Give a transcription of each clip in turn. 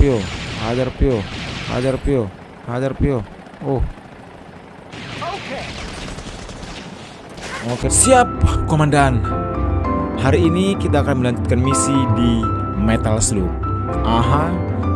Pio, hajar Pio, hajar Pio, hajar Pio. Oh. Oke. Okay. Siap, komandan. Hari ini kita akan melanjutkan misi di Metal Slug. Aha,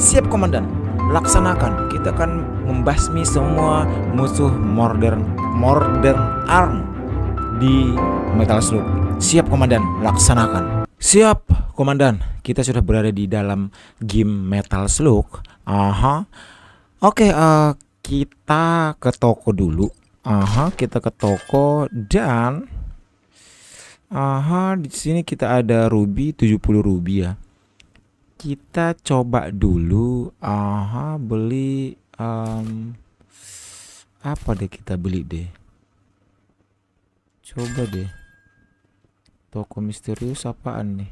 siap komandan. Laksanakan. Kita akan membasmi semua musuh Modern Modern Arm di Metal Slug. Siap komandan, laksanakan. Siap komandan. Kita sudah berada di dalam game Metal Slug. Aha. Oke, okay, uh, eh, kita ke toko dulu. Aha, kita ke toko dan aha di sini kita ada ruby 70 ruby ya. Kita coba dulu aha beli um, apa deh kita beli deh. Coba deh. Toko misterius apaan nih?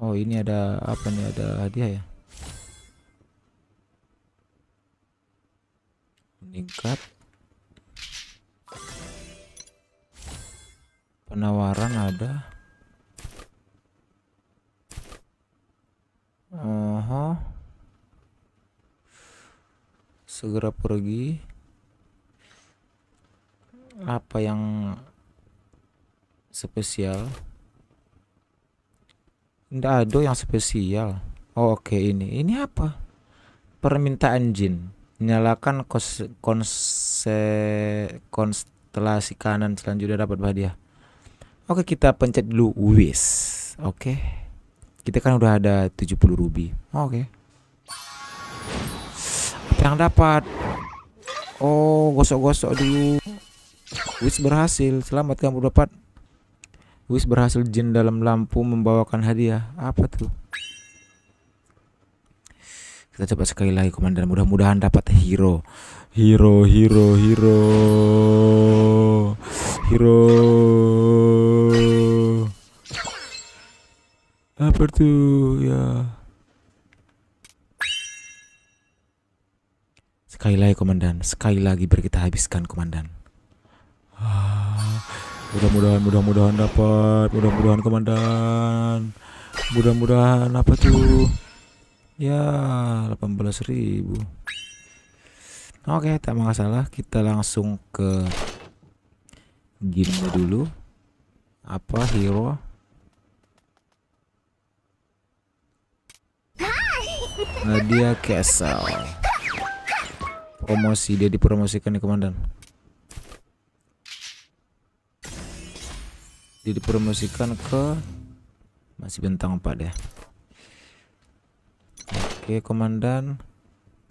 Oh ini ada apa nih ada hadiah ya meningkat penawaran ada uh -huh. segera pergi apa yang spesial Nggak ada yang spesial. Oh, Oke okay, ini, ini apa? Permintaan jin. Nyalakan kons konse konstelasi kanan selanjutnya dapat hadiah. Oke okay, kita pencet dulu wis. Oke. Okay. Kita kan udah ada 70 ruby. Oke. Okay. yang dapat? Oh, gosok-gosok dulu. Wis berhasil. Selamat kamu dapat Wis berhasil jin dalam lampu membawakan hadiah. Apa tuh? Kita coba sekali lagi komandan. Mudah-mudahan dapat hero. Hero, hero, hero. Hero. Apa tuh? Ya. Sekali lagi komandan, sekali lagi biar habiskan komandan mudah-mudahan mudah-mudahan dapat mudah-mudahan komandan mudah-mudahan apa tuh ya 18.000 oke tak masalah kita langsung ke game dulu apa hero Nadia Castle promosi dia dipromosikan di komandan dipromosikan ke masih bentang 4 deh ya. oke komandan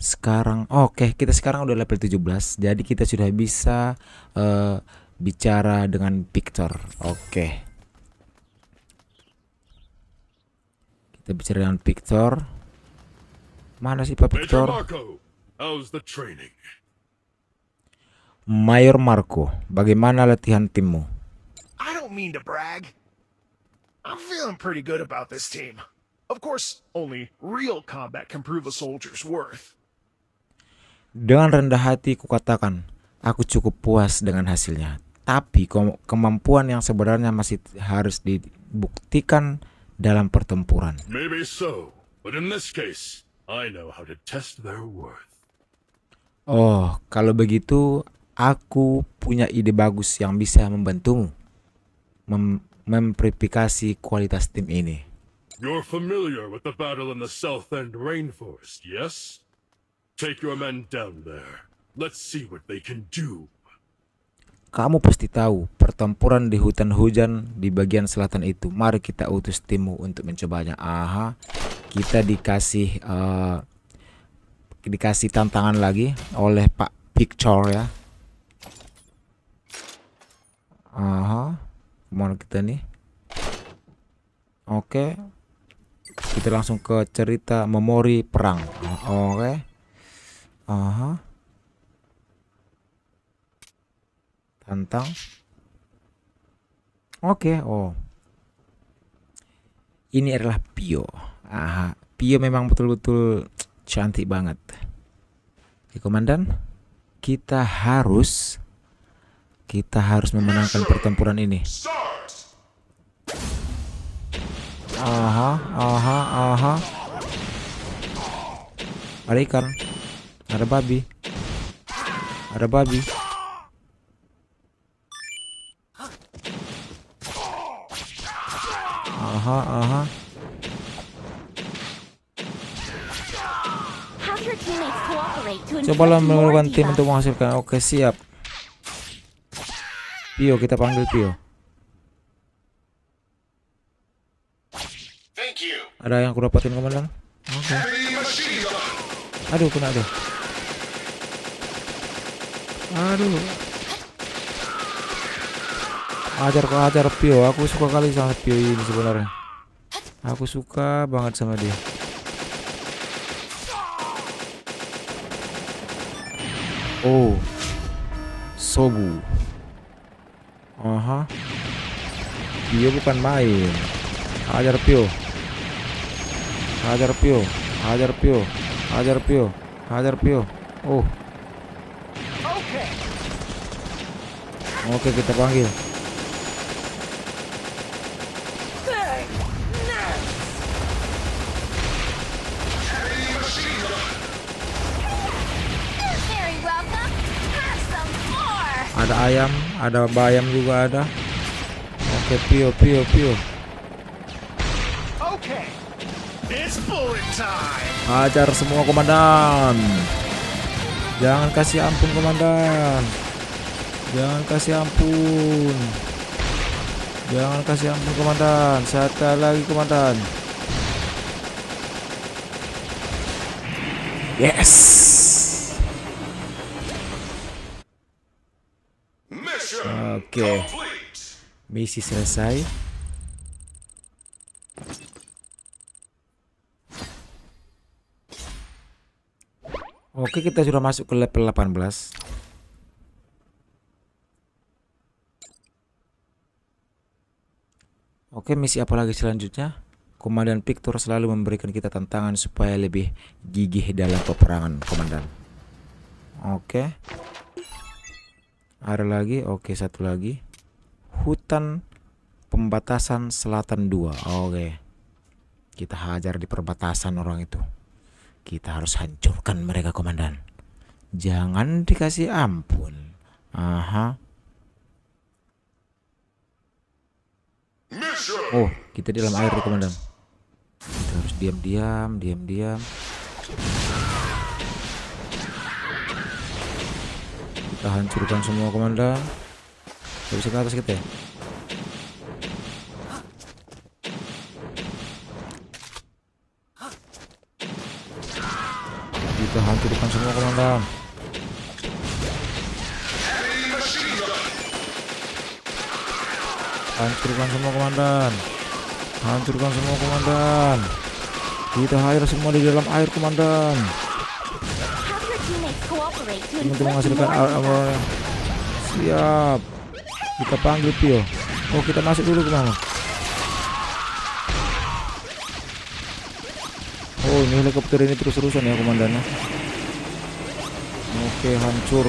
sekarang oke kita sekarang udah level 17 jadi kita sudah bisa uh, bicara dengan Victor. oke kita bicara dengan Victor. mana sih pak picture Mayor Marco bagaimana latihan timmu I don't mean to brag. I'm feeling pretty good about this team. Of course, only real combat can prove a soldier's worth. Dengan rendah hati kukatakan, aku cukup puas dengan hasilnya. Tapi kemampuan yang sebenarnya masih harus dibuktikan dalam pertempuran. Maybe so, but in this case, I know how to test their worth. Oh, kalau begitu aku punya ide bagus yang bisa membantumu mem memprifikasi kualitas tim ini. You're familiar with the battle in the South End rainforest, yes? Take your men down there. Let's see what they can do. Kamu pasti tahu pertempuran di hutan hujan di bagian selatan itu. Mari kita utus timmu untuk mencobanya. Aha, kita dikasih uh, dikasih tantangan lagi oleh Pak Picture ya. Aha. Pokemon kita nih. Oke. Kita langsung ke cerita memori perang. Oke. Aha. Tantang. Oke, oh. Ini adalah Pio. Aha, Pio memang betul-betul cantik banget. Ya, Komandan, kita harus kita harus memenangkan pertempuran ini. Aha, aha, aha. Ada ikan. Ada babi. Ada babi. Aha, aha. lah memerlukan tim untuk menghasilkan. Oke, siap. Pio, kita panggil Pio. Ada yang aku dapatin Oke. Okay. Aduh, kena deh. Aduh. Ajar ke ajar Pio. Aku suka kali sama Pio ini sebenarnya. Aku suka banget sama dia. Oh. Sogu. Aha. Pio bukan main. Ajar Pio hajar pio hajar pio hajar pio hajar pio oh oke okay, kita panggil ada ayam ada bayam juga ada oke okay, pio pio pio Hajar semua komandan. Jangan kasih ampun komandan. Jangan kasih ampun. Jangan kasih ampun komandan. Satu lagi komandan. Yes. Oke. Okay. Misi selesai. Oke, kita sudah masuk ke level 18. Oke, misi apa lagi selanjutnya? Komandan Victor selalu memberikan kita tantangan supaya lebih gigih dalam peperangan, Komandan. Oke. Ada lagi? Oke, satu lagi. Hutan pembatasan selatan 2. Oke. Kita hajar di perbatasan orang itu. Kita harus hancurkan mereka, komandan. Jangan dikasih ampun. Aha. Oh, kita di dalam air, komandan. Kita harus diam-diam, diam-diam. Kita hancurkan semua, komandan. Gak bisa ke atas kita ya? mau komandan hancurkan semua komandan hancurkan semua komandan kita hire semua di dalam air komandan untuk menghasilkan armor siap kita panggil Pio oh kita masuk dulu ke mana? oh ini helikopter ini terus-terusan ya komandannya Oke hancur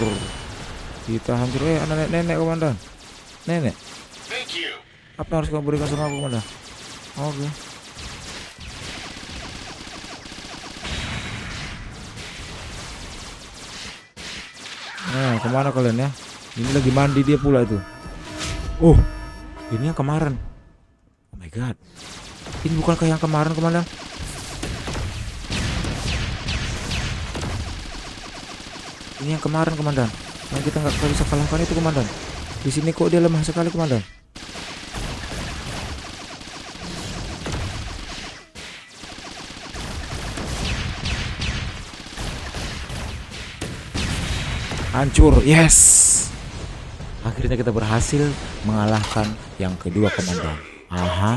Kita hancur Eh anak nenek, nenek komandan Nenek Apa harus kamu berikan sama aku komandan Oke okay. Nah kemana kalian ya Ini lagi mandi dia pula itu Oh ini yang kemarin Oh my god Ini bukan kayak yang kemarin komandan ini yang kemarin komandan yang kita nggak bisa kalahkan itu komandan di sini kok dia lemah sekali komandan hancur yes akhirnya kita berhasil mengalahkan yang kedua komandan aha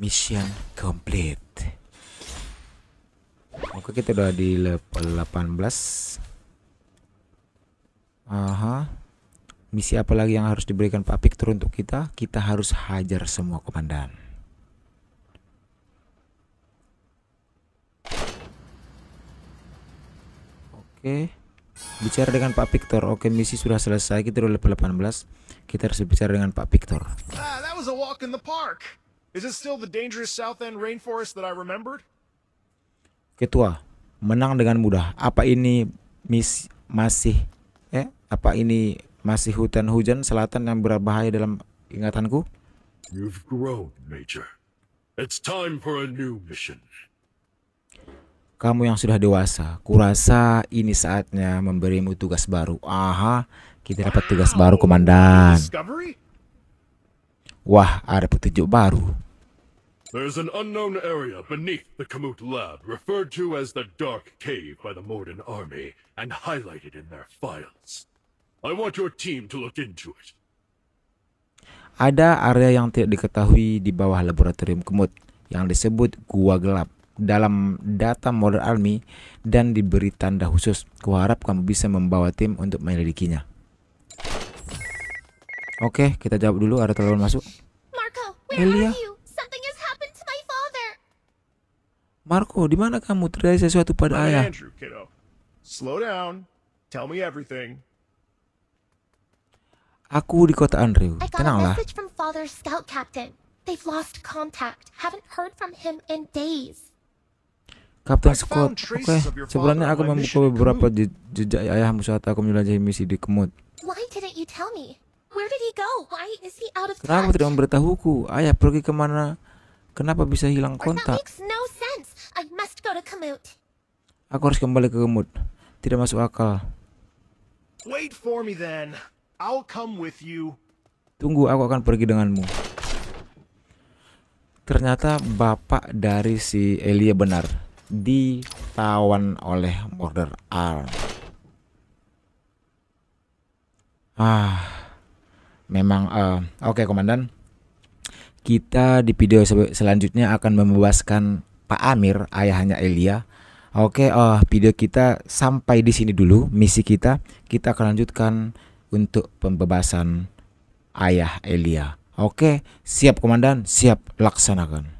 mission complete Oke kita udah di level 18 Aha Misi apa lagi yang harus diberikan Pak Victor untuk kita? Kita harus hajar semua komandan Oke Bicara dengan Pak Victor Oke misi sudah selesai Kita udah level 18 Kita harus bicara dengan Pak Victor Ah, that was a walk in the park Is it still the dangerous South End rainforest that I remembered? Ketua menang dengan mudah. Apa ini mis masih eh apa ini masih hutan hujan selatan yang berbahaya dalam ingatanku? You've grown, Major. It's time for a new mission. Kamu yang sudah dewasa, kurasa ini saatnya memberimu tugas baru. Aha, kita dapat tugas baru, Komandan. Wah, ada petunjuk baru. There's an unknown area beneath the Kamut lab, referred to as the Dark Cave by the Morden army, and highlighted in their files. I want your team to look into it. Ada area yang tidak diketahui di bawah laboratorium Kemut yang disebut Gua Gelap dalam data Modern Army dan diberi tanda khusus. Kuharap kamu bisa membawa tim untuk menyelidikinya. Oke, okay, kita jawab dulu ada telepon masuk. Marco, where Elia? are you? Marco, di mana kamu terjadi sesuatu pada ayah? Andrew, kiddo. Slow down. Tell me everything. Aku di kota Andrew. Tenanglah. I got a from father's scout captain. They've lost contact. Haven't heard from him in days. Kapten Scott, oke. Okay. Sebenarnya aku membuka beberapa jejak ayahmu saat aku menjelajahi misi di Kemut. Why didn't you tell me? Where did he go? Why is he out of touch? Kenapa tidak memberitahuku? Ayah pergi kemana? Kenapa bisa hilang kontak? Aku harus kembali ke kemud. Tidak masuk akal. Wait for me then. I'll come with you. Tunggu, aku akan pergi denganmu. Ternyata bapak dari si Elia benar ditawan oleh Murder R. Ah, memang uh, oke okay, komandan. Kita di video selanjutnya akan membebaskan Pak Amir, ayahnya Elia. Oke, uh, video kita sampai di sini dulu misi kita. Kita akan lanjutkan untuk pembebasan ayah Elia. Oke, siap komandan, siap laksanakan.